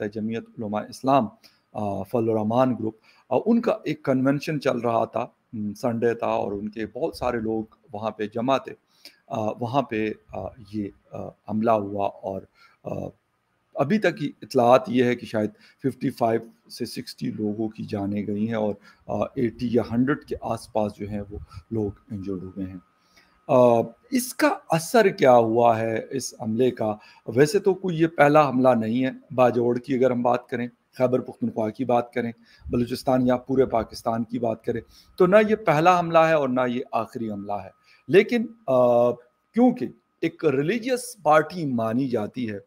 है जमीयत इस्लाम फलरहमान ग्रुप उनका एक कन्वेंशन चल रहा था संडे था और उनके बहुत सारे लोग वहाँ पे जमा थे वहाँ पे ये हमला हुआ और अभी तक की इतलात ये है कि शायद 55 से 60 लोगों की जाने गई हैं और 80 या 100 के आसपास जो हैं वो लोग इंजर्ड हुए हैं इसका असर क्या हुआ है इस हमले का वैसे तो कोई ये पहला हमला नहीं है बाजोड़ की अगर हम बात करें खैबर पुख्तनख्वा की बात करें बलूचिस्तान या पूरे पाकिस्तान की बात करें तो ना ये पहला हमला है और ना ये आखिरी हमला है लेकिन क्योंकि एक रिलीजियस पार्टी मानी जाती है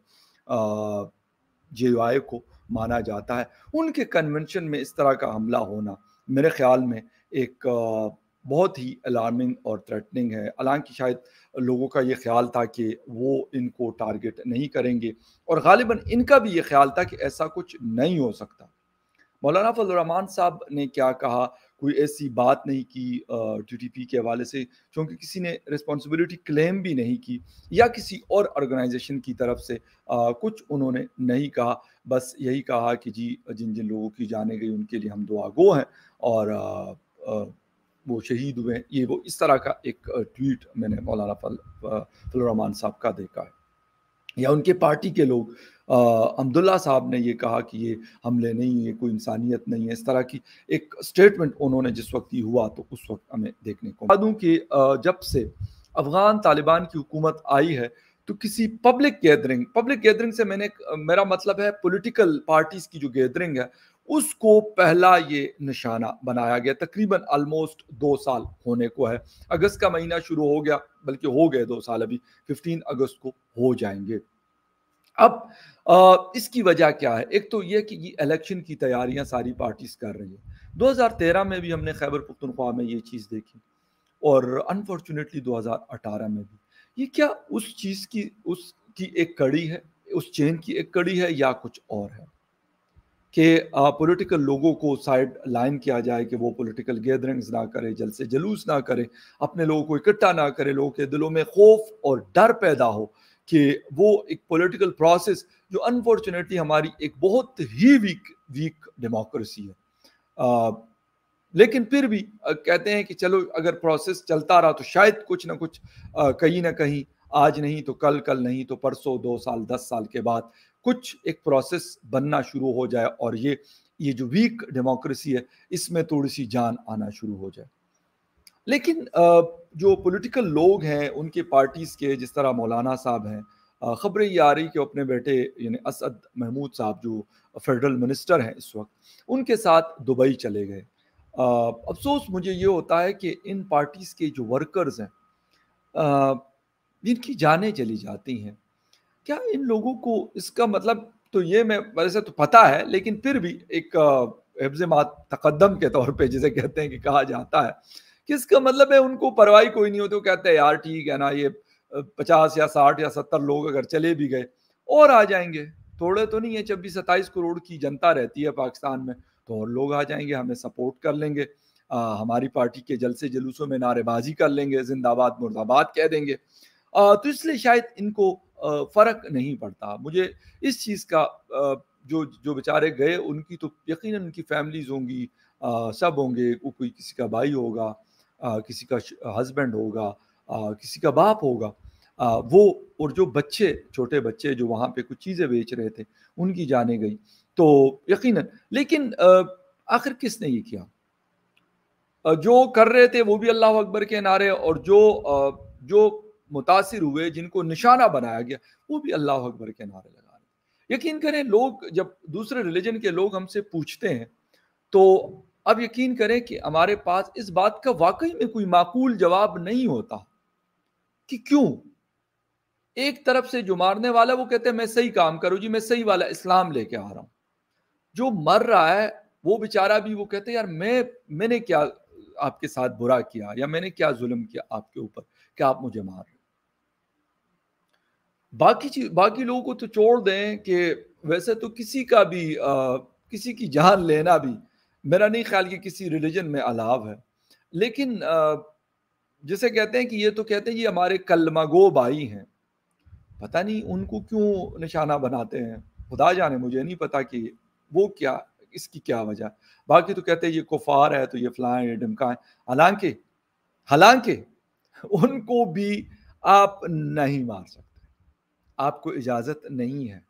जे को माना जाता है उनके कन्वेंशन में इस तरह का हमला होना मेरे ख्याल में एक आ, बहुत ही अलार्मिंग और थ्रेटनिंग है हालांकि शायद लोगों का ये ख्याल था कि वो इनको टारगेट नहीं करेंगे और गालिबा इनका भी ये ख्याल था कि ऐसा कुछ नहीं हो सकता मौलाना फजलरहमान साहब ने क्या कहा कोई ऐसी बात नहीं की टीटीपी के हवाले से क्योंकि किसी ने रिस्पॉन्सिबिलिटी क्लेम भी नहीं की या किसी और ऑर्गेनाइजेशन की तरफ से आ, कुछ उन्होंने नहीं कहा बस यही कहा कि जी जिन जिन लोगों की जाने गई उनके लिए हम गो हैं और आ, आ, वो शहीद हुए ये वो इस तरह का एक ट्वीट मैंने मौलाना फलरहमान साहब का देखा है या उनके पार्टी के लोग अब्दुल्ला साहब ने ये कहा कि ये हमले नहीं है कोई इंसानियत नहीं है इस तरह की एक स्टेटमेंट उन्होंने जिस वक्त ही हुआ तो उस वक्त हमें देखने को बता दूँ कि जब से अफगान तालिबान की हुकूमत आई है तो किसी पब्लिक गैदरिंग पब्लिक गैदरिंग से मैंने मेरा मतलब है पॉलिटिकल पार्टीज की जो गैदरिंग है उसको पहला ये निशाना बनाया गया तकरीबन ऑलमोस्ट दो साल होने को है अगस्त का महीना शुरू हो गया बल्कि हो गए दो साल अभी 15 अगस्त को हो जाएंगे अब आ, इसकी वजह क्या है एक तो यह कि ये इलेक्शन की तैयारियां सारी पार्टीज कर रही है 2013 में भी हमने खैबर पुख्तनख्वा में ये चीज़ देखी और अनफॉर्चुनेटली 2018 में भी ये क्या उस चीज़ की उसकी एक कड़ी है उस चेन की एक कड़ी है या कुछ और है कि पॉलिटिकल लोगों को साइड लाइन किया जाए कि वो पॉलिटिकल गैदरिंग्स ना करें जलसे जलूस ना करें अपने लोगों को इकट्ठा ना करें लोगों के दिलों में खौफ और डर पैदा हो कि वो एक पॉलिटिकल प्रोसेस जो अनफॉर्चुनेटली हमारी एक बहुत ही वीक वीक डेमोक्रेसी है आ, लेकिन फिर भी कहते हैं कि चलो अगर प्रोसेस चलता रहा तो शायद कुछ ना कुछ कहीं ना कहीं आज नहीं तो कल कल नहीं तो परसों दो साल दस साल के बाद कुछ एक प्रोसेस बनना शुरू हो जाए और ये ये जो वीक डेमोक्रेसी है इसमें थोड़ी सी जान आना शुरू हो जाए लेकिन जो पॉलिटिकल लोग हैं उनके पार्टीज़ के जिस तरह मौलाना साहब हैं खबरें ये आ रही कि अपने बेटे यानी असद महमूद साहब जो फेडरल मिनिस्टर हैं इस वक्त उनके साथ दुबई चले गए अफसोस मुझे ये होता है कि इन पार्टीज़ के जो वर्कर्स हैं जिनकी जानें चली जाती हैं क्या इन लोगों को इसका मतलब तो ये मैं वैसे तो पता है लेकिन फिर भी एक हिफ्जमात तकदम के तौर पे जिसे कहते हैं कि कहा जाता है कि इसका मतलब है उनको परवाही कोई नहीं होती वो कहते हैं यार ठीक है ना ये पचास या साठ या सत्तर लोग अगर चले भी गए और आ जाएंगे थोड़े तो नहीं है छब्बीस सत्ताईस करोड़ की जनता रहती है पाकिस्तान में तो और लोग आ जाएंगे हमें सपोर्ट कर लेंगे आ, हमारी पार्टी के जलसे जुलूसों में नारेबाजी कर लेंगे जिंदाबाद मुर्दाबाद कह देंगे तो इसलिए शायद इनको फर्क नहीं पड़ता मुझे इस चीज़ का जो जो बेचारे गए उनकी तो यकीनन उनकी फैमिलीज होंगी सब होंगे कोई किसी का भाई होगा किसी का हस्बैंड होगा किसी का बाप होगा वो और जो बच्चे छोटे बच्चे जो वहाँ पे कुछ चीज़ें बेच रहे थे उनकी जाने गई तो यकीनन लेकिन आखिर किसने ये किया जो कर रहे थे वो भी अल्लाह अकबर के नारे और जो जो मुतासर हुए जिनको निशाना बनाया गया वो भी अल्लाह अकबर के नारे लगा रहे यकीन करें लोग जब दूसरे रिलीजन के लोग हमसे पूछते हैं तो अब यकीन करें कि हमारे पास इस बात का वाकई में कोई माकूल जवाब नहीं होता कि क्यों एक तरफ से जो मारने वाला वो कहते हैं मैं सही काम करूँ जी मैं सही वाला इस्लाम लेके आ रहा हूँ जो मर रहा है वो बेचारा भी वो कहते हैं यार मैं मैंने क्या आपके साथ बुरा किया या मैंने क्या जुल्म किया आपके ऊपर क्या आप मुझे मार रहे बाकी चीज बाकी लोगों को तो छोड़ दें कि वैसे तो किसी का भी आ, किसी की जान लेना भी मेरा नहीं ख्याल कि किसी रिलीजन में अलाव है लेकिन आ, जिसे कहते हैं कि ये तो कहते हैं ये हमारे कलमागो भाई हैं पता नहीं उनको क्यों निशाना बनाते हैं खुदा जाने मुझे नहीं पता कि वो क्या इसकी क्या वजह बाकी तो कहते हैं ये कुफार है तो ये फलाए है डमका है हालांकि हालांकि उनको भी आप नहीं मार सकते आपको इजाज़त नहीं है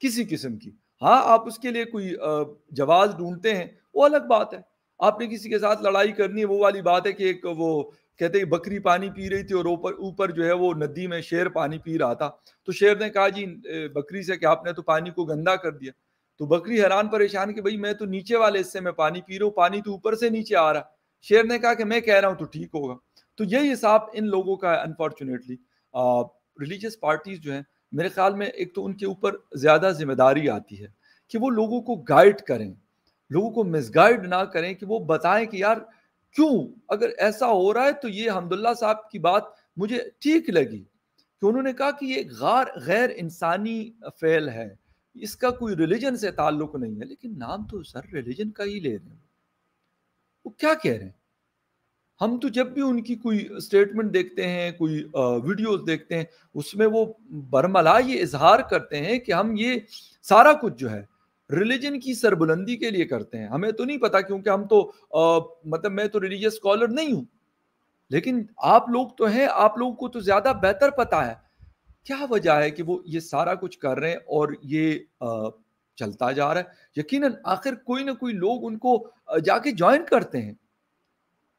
किसी किस्म की हाँ आप उसके लिए कोई जवाब ढूंढते हैं वो अलग बात है आपने किसी के साथ लड़ाई करनी है वो वाली बात है कि एक वो कहते हैं बकरी पानी पी रही थी और ऊपर ऊपर जो है वो नदी में शेर पानी पी रहा था तो शेर ने कहा जी बकरी से कि आपने तो पानी को गंदा कर दिया तो बकरी हैरान परेशान कि भाई मैं तो नीचे वाले हिस्से में पानी पी रहा हूँ पानी तो ऊपर से नीचे आ रहा शेर ने कहा कि मैं कह रहा हूँ तो ठीक होगा तो यही हिसाब इन लोगों का है अनफॉर्चुनेटली रिलीजियस पार्टीज जो हैं मेरे ख्याल में एक तो उनके ऊपर ज़्यादा जिम्मेदारी आती है कि वो लोगों को गाइड करें लोगों को मिसगाइड ना करें कि वो बताएं कि यार क्यों अगर ऐसा हो रहा है तो ये हमदुल्ला साहब की बात मुझे ठीक लगी कि उन्होंने कहा कि ये गार गैर इंसानी फेल है इसका कोई रिलीजन से ताल्लुक नहीं है लेकिन नाम तो सर रिलीजन का ही ले रहे हैं वो क्या कह रहे हैं हम तो जब भी उनकी कोई स्टेटमेंट देखते हैं कोई वीडियोस देखते हैं उसमें वो बरमला ये इजहार करते हैं कि हम ये सारा कुछ जो है रिलीजन की सरबुलंदी के लिए करते हैं हमें तो नहीं पता क्योंकि हम तो आ, मतलब मैं तो रिलीजियस स्कॉलर नहीं हूँ लेकिन आप लोग तो हैं आप लोगों को तो ज़्यादा बेहतर पता है क्या वजह है कि वो ये सारा कुछ कर रहे हैं और ये आ, चलता जा रहा है यकीनन आखिर कोई ना कोई लोग उनको जाके ज्वाइन करते हैं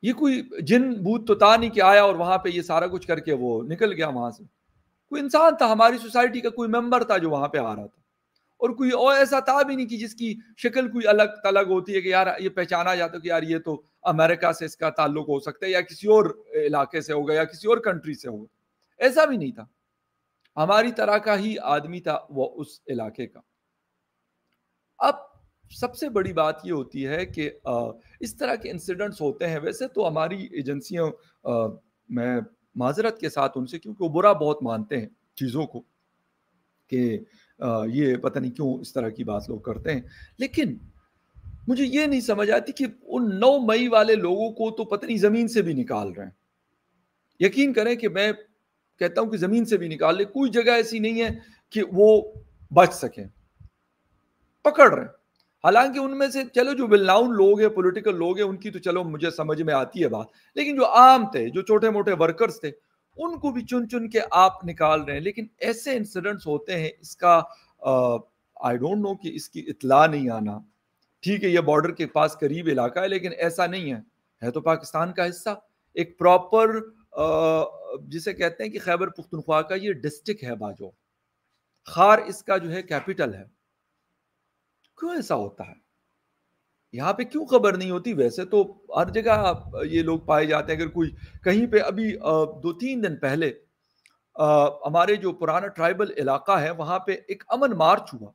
ये कोई जिन भूत तो था नहीं कि आया और वहां पे ये सारा कुछ करके वो निकल गया वहां से कोई इंसान था हमारी सोसाइटी का कोई मेंबर था जो वहां पे आ रहा था और कोई और ऐसा था भी नहीं कि जिसकी शक्ल कोई अलग तलग होती है कि यार ये पहचाना जाता कि यार ये तो अमेरिका से इसका ताल्लुक हो सकता है या किसी और इलाके से होगा या किसी और कंट्री से होगा ऐसा भी नहीं था हमारी तरह का ही आदमी था वो उस इलाके का अब सबसे बड़ी बात ये होती है कि इस तरह के इंसिडेंट्स होते हैं वैसे तो हमारी एजेंसियों मैं माजरत के साथ उनसे क्योंकि वो बुरा बहुत मानते हैं चीज़ों को कि ये पता नहीं क्यों इस तरह की बात लोग करते हैं लेकिन मुझे ये नहीं समझ आती कि उन नौ मई वाले लोगों को तो पता नहीं ज़मीन से भी निकाल रहे हैं यकीन करें कि मैं कहता हूं कि ज़मीन से भी निकाल ले कोई जगह ऐसी नहीं है कि वो बच सकें पकड़ रहे हैं हालांकि उनमें से चलो जो विल्लाउन लोग हैं पॉलिटिकल लोग हैं उनकी तो चलो मुझे समझ में आती है बात लेकिन जो आम थे जो छोटे मोटे वर्कर्स थे उनको भी चुन चुन के आप निकाल रहे हैं लेकिन ऐसे इंसिडेंट्स होते हैं इसका आई डोंट नो कि इसकी इतला नहीं आना ठीक है ये बॉर्डर के पास करीब इलाका है लेकिन ऐसा नहीं है है तो पाकिस्तान का हिस्सा एक प्रॉपर जिसे कहते हैं कि खैबर पुख्तनख्वा का ये डिस्ट्रिक्ट है बाजो खार इसका जो है कैपिटल है क्यों ऐसा होता है यहाँ पे क्यों खबर नहीं होती वैसे तो हर जगह ये लोग पाए जाते हैं अगर कोई कहीं पे अभी दो तीन दिन पहले हमारे जो पुराना ट्राइबल इलाका है वहां पे एक अमन मार्च हुआ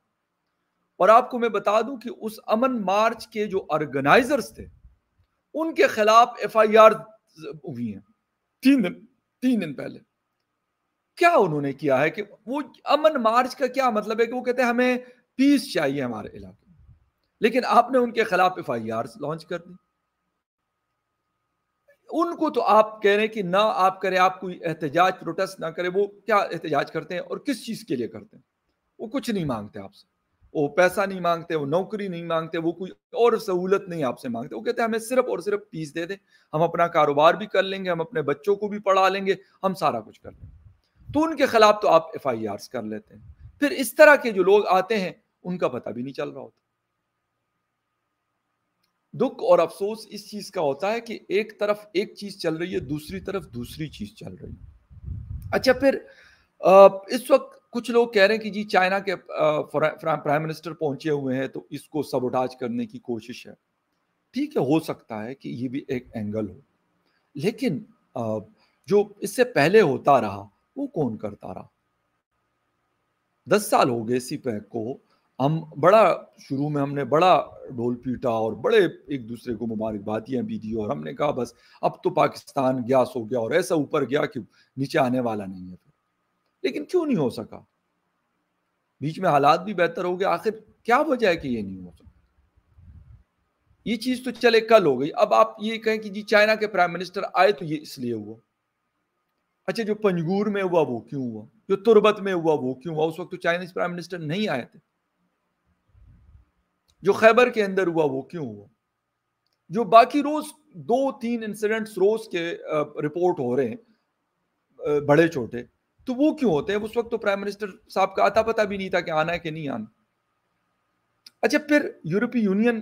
और आपको मैं बता दूं कि उस अमन मार्च के जो ऑर्गेनाइजर्स थे उनके खिलाफ एफ आई आर हुई है तीन दिन तीन दिन पहले क्या उन्होंने किया है कि वो अमन मार्च का क्या मतलब है कि वो कहते हैं हमें पीस चाहिए हमारे इलाके में लेकिन आपने उनके खिलाफ एफ आई आर लॉन्च कर दी उनको तो आप कह रहे हैं कि ना आप करें आप कोई एहतजाज प्रोटेस्ट ना करें वो क्या एहतजाज करते हैं और किस चीज़ के लिए करते हैं वो कुछ नहीं मांगते आपसे वो पैसा नहीं मांगते वो नौकरी नहीं मांगते वो कोई और सहूलत नहीं आपसे मांगते वो कहते हैं हमें सिर्फ और सिर्फ पीस दे दें हम अपना कारोबार भी कर लेंगे हम अपने बच्चों को भी पढ़ा लेंगे हम सारा कुछ कर लेंगे तो उनके खिलाफ तो आप एफ आई आर कर लेते हैं फिर इस तरह के जो लोग आते हैं उनका पता भी नहीं चल रहा होता दुख और अफसोस इस चीज का होता है कि एक तरफ एक चीज चल रही है दूसरी तरफ दूसरी चीज चल रही है अच्छा फिर इस वक्त कुछ लोग कह रहे हैं कि जी चाइना के प्राइम मिनिस्टर पहुंचे हुए हैं तो इसको सबोटाज करने की कोशिश है ठीक है हो सकता है कि ये भी एक एंगल हो लेकिन जो इससे पहले होता रहा वो कौन करता रहा दस साल हो गए इसी को हम बड़ा शुरू में हमने बड़ा ढोल पीटा और बड़े एक दूसरे को मुबारकबादियाँ भी दी और हमने कहा बस अब तो पाकिस्तान गया सो गया और ऐसा ऊपर गया कि नीचे आने वाला नहीं है फिर लेकिन क्यों नहीं हो सका बीच में हालात भी बेहतर हो गए आखिर क्या वजह है कि ये नहीं हो सका ये चीज़ तो चले कल हो गई अब आप ये कहें कि जी चाइना के प्राइम मिनिस्टर आए तो ये इसलिए हुआ अच्छा जो पंजगूर में हुआ वो क्यों हुआ जो तुरबत में हुआ वो क्यों हुआ उस वक्त तो चाइनीज प्राइम मिनिस्टर नहीं आए थे जो खैबर के अंदर हुआ वो क्यों हुआ जो बाकी रोज दो तीन इंसिडेंट्स रोज के रिपोर्ट हो रहे हैं बड़े छोटे तो वो क्यों होते हैं उस वक्त तो प्राइम मिनिस्टर साहब का आता पता भी नहीं था कि आना है कि नहीं आना अच्छा फिर यूरोपीय यूनियन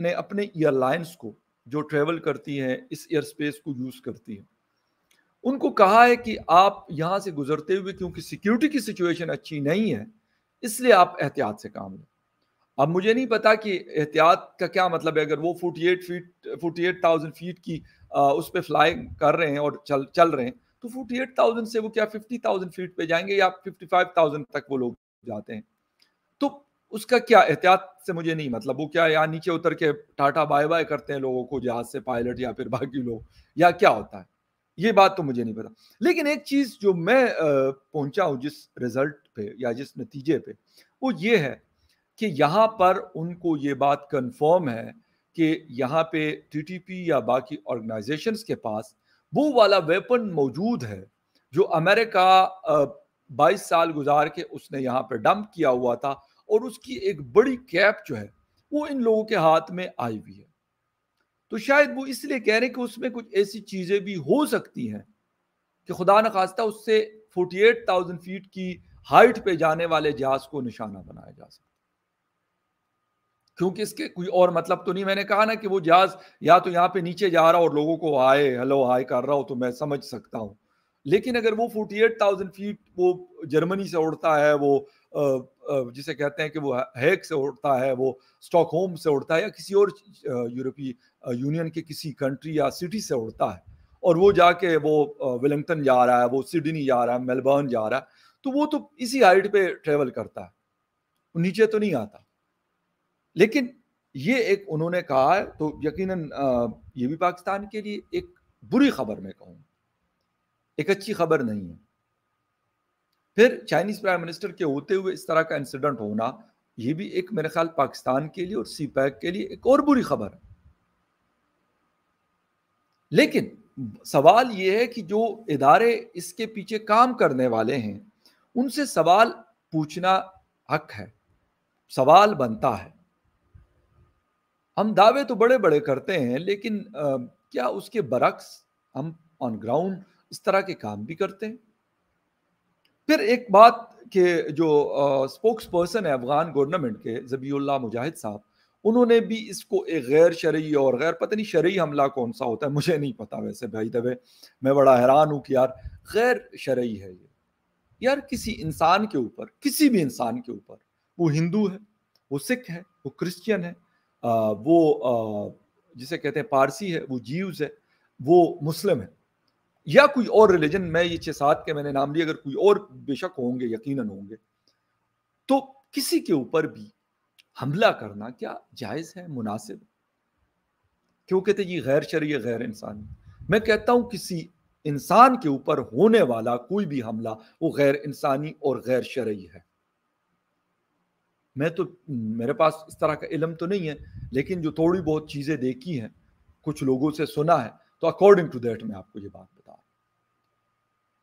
ने अपने एयरलाइंस को जो ट्रेवल करती हैं इस एयर स्पेस को यूज़ करती हैं उनको कहा है कि आप यहां से गुजरते हुए क्योंकि सिक्योरिटी की सिचुएशन अच्छी नहीं है इसलिए आप एहतियात से काम लें अब मुझे नहीं पता कि एहतियात का क्या मतलब है अगर वो forty eight feet forty eight thousand feet की आ, उस पर फ्लाई कर रहे हैं और चल चल रहे हैं तो थाउजेंड से वो क्या थाउजेंड फीट पे जाएंगे या थाउजेंड तक वो लोग जाते हैं तो उसका क्या एहतियात से मुझे नहीं मतलब वो क्या यहाँ नीचे उतर के टाटा बाय बाय करते हैं लोगों को जहाज से पायलट या फिर बाकी लोग या क्या होता है ये बात तो मुझे नहीं पता लेकिन एक चीज जो मैं पहुंचा हूँ जिस रिजल्ट पे या जिस नतीजे पे वो ये है कि यहाँ पर उनको ये बात कंफर्म है कि यहाँ पे टीटीपी या बाकी ऑर्गेनाइजेशंस के पास वो वाला वेपन मौजूद है जो अमेरिका बाईस साल गुजार के उसने यहाँ पर डंप किया हुआ था और उसकी एक बड़ी कैप जो है वो इन लोगों के हाथ में आई हुई है तो शायद वो इसलिए कह रहे हैं कि उसमें कुछ ऐसी चीज़ें भी हो सकती हैं कि खुदा न खास्ता उससे 48,000 फीट की हाइट पे जाने वाले जहाज को निशाना बनाया जा सकता क्योंकि इसके कोई और मतलब तो नहीं मैंने कहा ना कि वो जहाज या तो यहाँ पे नीचे जा रहा और लोगों को आए हेलो हाय कर रहा हो तो मैं समझ सकता हूँ लेकिन अगर वो फोर्टी एट थाउजेंड फीट वो जर्मनी से उड़ता है वो जिसे कहते हैं कि वो हैक से उड़ता है वो स्टॉकहोम से उड़ता है या किसी और यूरोपीय यूनियन के किसी कंट्री या सिटी से उड़ता है और वो जाके वो वेलिंगटन जा रहा है वो सिडनी जा रहा है मेलबर्न जा रहा है तो वो तो इसी हाइट पे ट्रेवल करता है नीचे तो नहीं आता लेकिन ये एक उन्होंने कहा तो यकीनन ये भी पाकिस्तान के लिए एक बुरी खबर मैं कहूँ एक अच्छी खबर नहीं है फिर चाइनीज प्राइम मिनिस्टर के होते हुए इस तरह का इंसिडेंट होना ये भी एक मेरे ख्याल पाकिस्तान के लिए और सी पैक के लिए एक और बुरी खबर है लेकिन सवाल ये है कि जो इदारे इसके पीछे काम करने वाले हैं उनसे सवाल पूछना हक है सवाल बनता है हम दावे तो बड़े बड़े करते हैं लेकिन आ, क्या उसके बरक्स हम ऑन ग्राउंड इस तरह के काम भी करते हैं फिर एक बात के जो स्पोक्स पर्सन है अफगान गवर्नमेंट के जबीउल्ला मुजाहिद साहब उन्होंने भी इसको एक गैर शर्य और गैर पता नहीं शर्य हमला कौन सा होता है मुझे नहीं पता वैसे भाई दबे मैं बड़ा हैरान हूँ कि यार गैर शर्य है ये यार किसी इंसान के ऊपर किसी भी इंसान के ऊपर वो हिंदू है वो सिख है वो क्रिश्चियन है वो जिसे कहते हैं पारसी है वो जीव्स है वो मुस्लिम है या कोई और रिलीजन मैं ये छः सात के मैंने नाम लिए अगर कोई और बेशक होंगे यकीनन होंगे तो किसी के ऊपर भी हमला करना क्या जायज़ है मुनासिब क्यों कहते ये गैर शरीय गैर इंसान मैं कहता हूँ किसी इंसान के ऊपर होने वाला कोई भी हमला वो गैर इंसानी और गैर शरय है मैं तो मेरे पास इस तरह का इलम तो नहीं है लेकिन जो थोड़ी बहुत चीज़ें देखी हैं कुछ लोगों से सुना है तो अकॉर्डिंग टू दैट मैं आपको ये बात बता रहा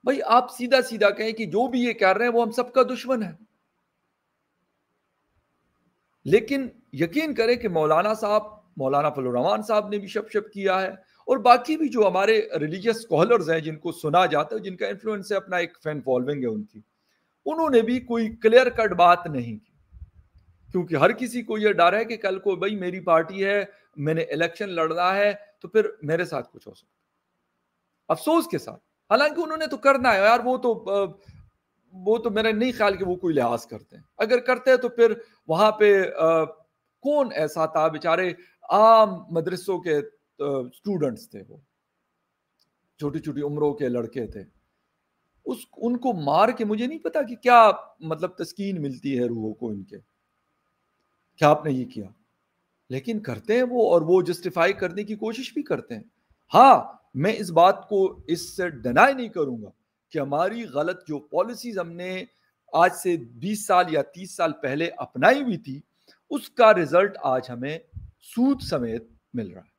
भाई आप सीधा सीधा कहें कि जो भी ये कह रहे हैं वो हम सबका दुश्मन है लेकिन यकीन करें कि मौलाना साहब मौलाना फलरहमान साहब ने भी शप शप किया है और बाकी भी जो हमारे रिलीजियस स्कॉलर्स हैं जिनको सुना जाता है जिनका इन्फ्लुएंस है अपना एक फैन फॉलोइंग है उनकी उन्होंने भी कोई क्लियर कट बात नहीं की क्योंकि हर किसी को यह डर है कि कल को भाई मेरी पार्टी है मैंने इलेक्शन लड़ रहा है तो फिर मेरे साथ कुछ हो सकता अफसोस के साथ हालांकि उन्होंने तो करना है यार वो तो वो तो मेरा नहीं ख्याल कि वो कोई लिहाज करते हैं अगर करते हैं तो फिर वहां पे आ, कौन ऐसा था बेचारे आम मदरसों के स्टूडेंट्स थे वो छोटी छोटी उम्रों के लड़के थे उस उनको मार के मुझे नहीं पता कि क्या मतलब तस्कीन मिलती है रूहों को इनके कि आपने ये किया लेकिन करते हैं वो और वो जस्टिफाई करने की कोशिश भी करते हैं हाँ मैं इस बात को इससे डिनाई नहीं करूंगा कि हमारी गलत जो पॉलिसीज हमने आज से 20 साल या 30 साल पहले अपनाई हुई थी उसका रिजल्ट आज हमें सूद समेत मिल रहा है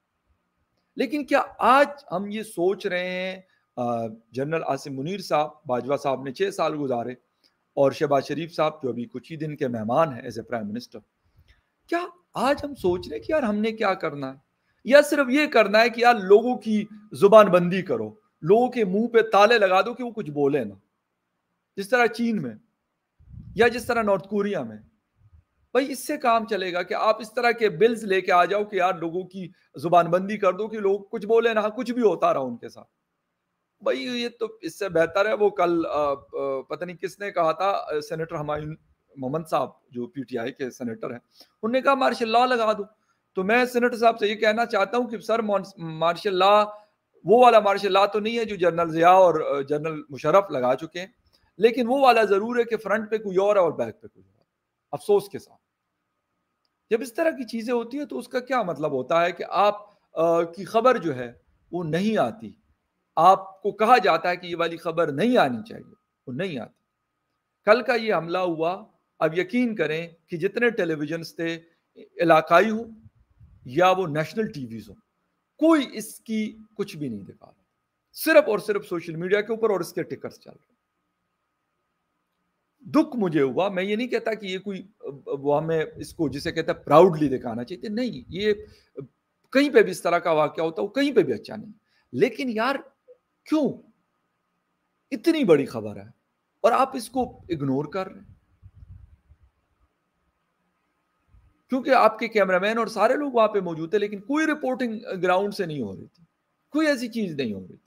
लेकिन क्या आज हम ये सोच रहे हैं जनरल आसिम मुनीर साहब बाजवा साहब ने छः साल गुजारे और शहबाज शरीफ साहब जो अभी कुछ ही दिन के मेहमान हैं एज ए प्राइम मिनिस्टर क्या आज हम सोच रहे कि यार हमने क्या करना है या सिर्फ ये करना है कि यार लोगों की जुबान बंदी करो लोगों के मुंह पे ताले लगा दो कि वो कुछ बोले ना जिस तरह चीन में या जिस तरह नॉर्थ कोरिया में भाई इससे काम चलेगा कि आप इस तरह के बिल्स लेके आ जाओ कि यार लोगों की जुबानबंदी कर दो कि लोग कुछ बोले ना कुछ भी होता रहा उनके साथ भाई ये तो इससे बेहतर है वो कल आ, आ, पता नहीं किसने कहा था सेनेटर हमायूं मोहम्मद साहब जो पीटीआई के सेनेटर हैं उन्होंने कहा मार्शल लॉ लगा दो तो मैं सेनेटर साहब से ये कहना चाहता हूँ कि सर मार्शल लॉ वो वाला मार्शल लॉ तो नहीं है जो जनरल जिया और जनरल मुशरफ लगा चुके हैं लेकिन वो वाला जरूर है कि फ्रंट पे कोई और है और बैक पे कोई और अफसोस के साथ जब इस तरह की चीज़ें होती है तो उसका क्या मतलब होता है कि आप आ, की खबर जो है वो नहीं आती आपको कहा जाता है कि ये वाली खबर नहीं आनी चाहिए वो नहीं आती कल का ये हमला हुआ अब यकीन करें कि जितने टेलीविजन थे इलाकाई हों या वो नेशनल टीवीज हों कोई इसकी कुछ भी नहीं दिखा रहा सिर्फ और सिर्फ सोशल मीडिया के ऊपर और इसके टिकर्स चल रहे दुख मुझे हुआ मैं ये नहीं कहता कि ये कोई वो हमें इसको जिसे कहता हैं प्राउडली दिखाना चाहिए तो नहीं ये कहीं पे भी इस तरह का वाक्य होता वो कहीं पे भी अच्छा नहीं लेकिन यार क्यों इतनी बड़ी खबर है और आप इसको इग्नोर कर रहे हैं क्योंकि आपके कैमरामैन और सारे लोग वहां पे मौजूद थे लेकिन कोई रिपोर्टिंग ग्राउंड uh, से नहीं हो रही थी कोई ऐसी चीज नहीं हो रही